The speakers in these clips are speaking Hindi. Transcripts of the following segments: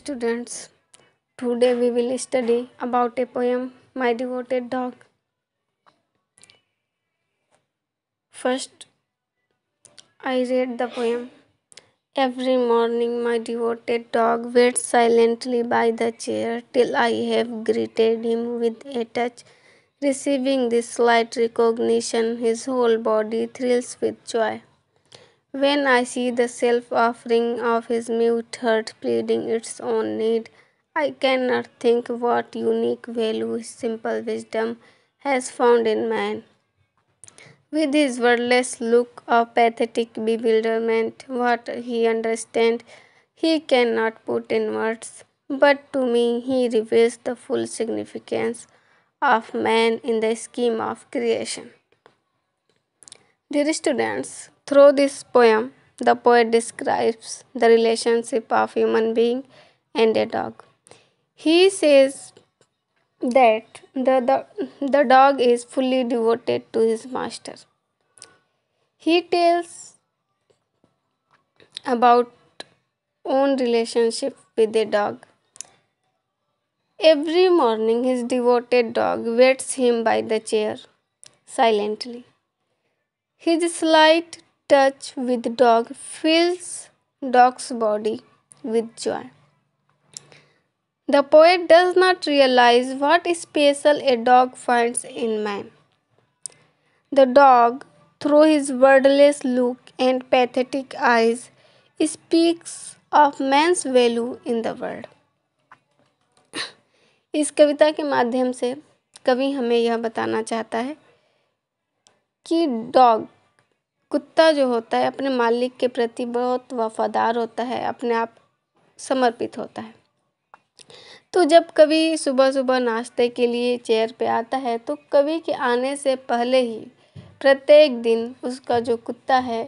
students, today we will study about a poem My Devoted Dog. First, I read the poem. Every morning, my devoted dog waits silently by the chair till I have greeted him with a touch. Receiving this slight recognition, his whole body thrills with joy. When I see the self offering of his mute heart pleading its own need, I cannot think what unique value his simple wisdom has found in man. With his wordless look of pathetic bewilderment, what he understands, he cannot put in words. But to me, he reveals the full significance of man in the scheme of creation. Dear students, through this poem, the poet describes the relationship of human being and a dog. He says that the, the, the dog is fully devoted to his master. He tells about own relationship with the dog. Every morning his devoted dog waits him by the chair silently. His slight touch with dog feels dog's body with joy the poet does not realise what special a dog finds in man the dog through his wordless look and pathetic eyes speaks of man's value in the world इस कविता के माध्यम से कवि हमें यह बताना चाहता है कि डॉग कुत्ता जो होता है अपने मालिक के प्रति बहुत वफ़ादार होता है अपने आप समर्पित होता है तो जब कभी सुबह सुबह नाश्ते के लिए चेयर पे आता है तो कभी के आने से पहले ही प्रत्येक दिन उसका जो कुत्ता है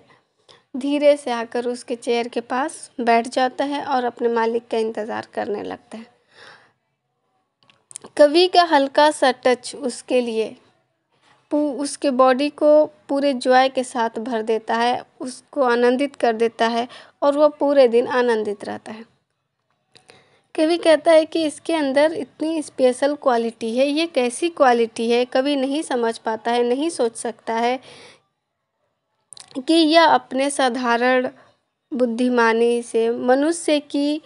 धीरे से आकर उसके चेयर के पास बैठ जाता है और अपने मालिक का इंतज़ार करने लगता है कवि का हल्का सा टच उसके लिए उसके बॉडी को पूरे जॉय के साथ भर देता है उसको आनंदित कर देता है और वह पूरे दिन आनंदित रहता है कभी कहता है कि इसके अंदर इतनी स्पेशल क्वालिटी है ये कैसी क्वालिटी है कभी नहीं समझ पाता है नहीं सोच सकता है कि यह अपने साधारण बुद्धिमानी से मनुष्य की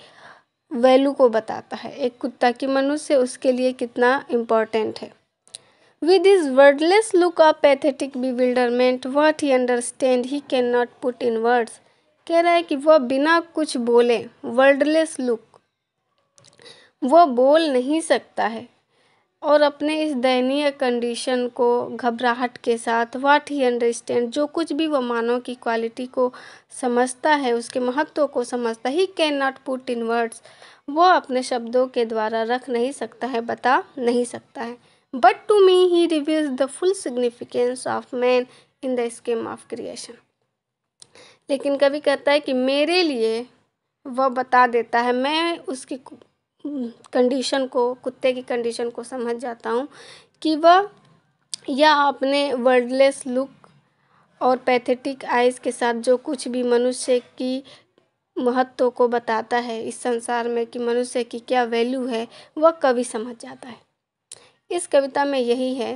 वैल्यू को बताता है एक कुत्ता की मनुष्य उसके लिए कितना इम्पोर्टेंट है With his wordless look of pathetic bewilderment, what he he he cannot put in words. कह रहा है कि वह बिना कुछ बोले वर्डलेस लुक वह बोल नहीं सकता है और अपने इस दयनीय कंडीशन को घबराहट के साथ वाट ही अंडरस्टैंड जो कुछ भी वह मानव की क्वालिटी को समझता है उसके महत्व को समझता ही can not put in words वह अपने शब्दों के द्वारा रख नहीं सकता है बता नहीं सकता है but to me he reveals the full significance of man in the scheme of creation लेकिन कभी कहता है कि मेरे लिए वह बता देता है मैं उसकी कंडीशन को कुत्ते की कंडीशन को समझ जाता हूँ कि वह या अपने वर्डलेस लुक और पैथेटिक आइज़ के साथ जो कुछ भी मनुष्य की महत्व को बताता है इस संसार में कि मनुष्य की क्या वैल्यू है वह कभी समझ जाता है इस कविता में यही है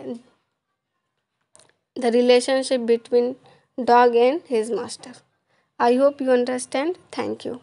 the relationship between dog and his master I hope you understand thank you